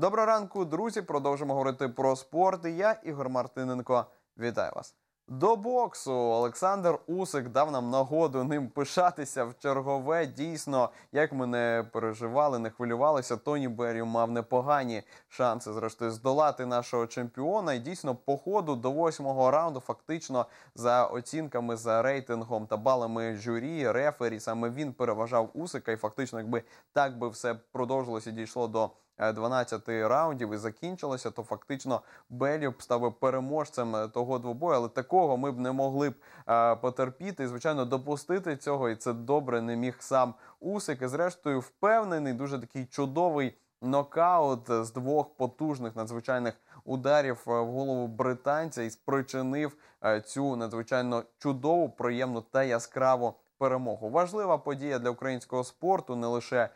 Доброго ранку, друзі. Продовжимо говорити про спорт. Я Ігор Мартиненко. Вітаю вас. До боксу Олександр Усик дав нам нагоду ним пишатися в чергове. Дійсно, як ми не переживали, не хвилювалися. Тоні Беррі мав непогані шанси зрештою здолати нашого чемпіона. І дійсно, по ходу до восьмого раунду, фактично, за оцінками, за рейтингом та балами журі, рефері, саме він переважав Усика, і фактично, якби так би все продовжилося, дійшло до. 12 е, раундів і закінчилося, то фактично Белюб став переможцем е, того двобою. Але такого ми б не могли б е, потерпіти. І, Звичайно, допустити цього, і це добре не міг сам Усик. І зрештою впевнений, дуже такий чудовий. Нокаут з двох потужних надзвичайних ударів в голову британця і спричинив цю надзвичайно чудову, приємну та яскраву перемогу. Важлива подія для українського спорту, не лише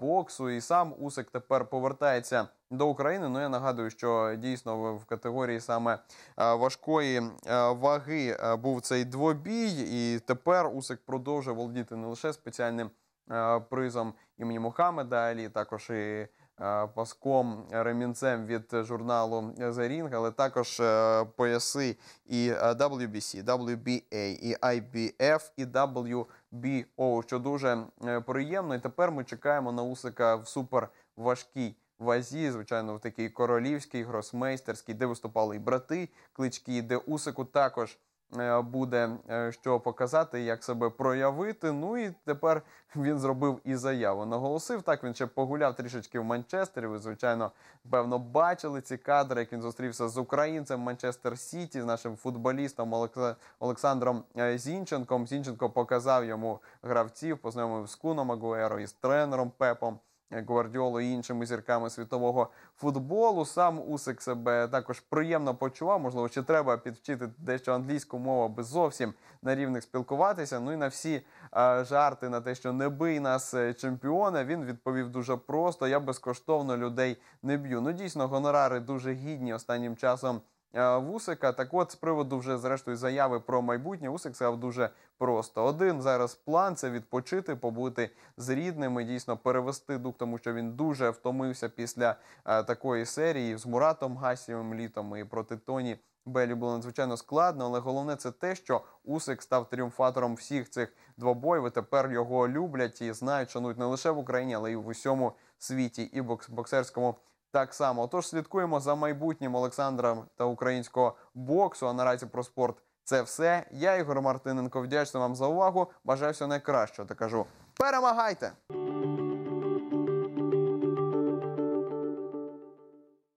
боксу. І сам Усик тепер повертається до України. Ну я нагадую, що дійсно в категорії саме важкої ваги був цей двобій, і тепер Усик продовжує володіти не лише спеціальним призом імені Мухаммеда Алі, також і. Е, паском е, ремінцем від журналу The Ring, але також е, пояси і WBC, WBA, і IBF, і WBO, що дуже приємно. І тепер ми чекаємо на Усика в суперважкій вазі, звичайно, в такій королівській, гросмейстерській, де виступали і брати клички, де Усику також. Е, буде е, що показати, як себе проявити. Ну і тепер він зробив і заяву. Наголосив так. Він ще погуляв трішечки в Манчестері. Ви звичайно певно бачили ці кадри, як він зустрівся з українцем Манчестер Сіті, з нашим футболістом Олександром е, Зінченком. Зінченко показав йому гравців, познайомив з Куном Агуеро і з тренером Пепом. Гвардіолу і іншими зірками світового футболу. Сам Усик себе також приємно почував. Можливо, чи треба підвчити дещо англійську мову, аби зовсім на рівних спілкуватися. Ну і на всі жарти на те, що не бий нас е, чемпіона. Він відповів дуже просто: я безкоштовно людей не б'ю. Ну дійсно, гонорари дуже гідні останнім часом. Е, вусика. Так от, з приводу вже зрештою заяви про майбутнє, Вусик сказав дуже просто. Один зараз план це відпочити, побути з рідними, дійсно перевести дух, тому що він дуже втомився після е, такої серії з Муратом Гасівим літом і проти Тоні. Белі було надзвичайно складно, але головне це те, що Усик став тріумфатором всіх цих двобоїв. і Тепер його люблять і знають, шанують не лише в Україні, але й в усьому світі, і боксерському так само. Тож слідкуємо за майбутнім Олександра та українського боксу. А наразі про спорт це все. Я Ігор Мартиненко. Вдячний вам за увагу. Бажаю всього найкращого та кажу. Перемагайте!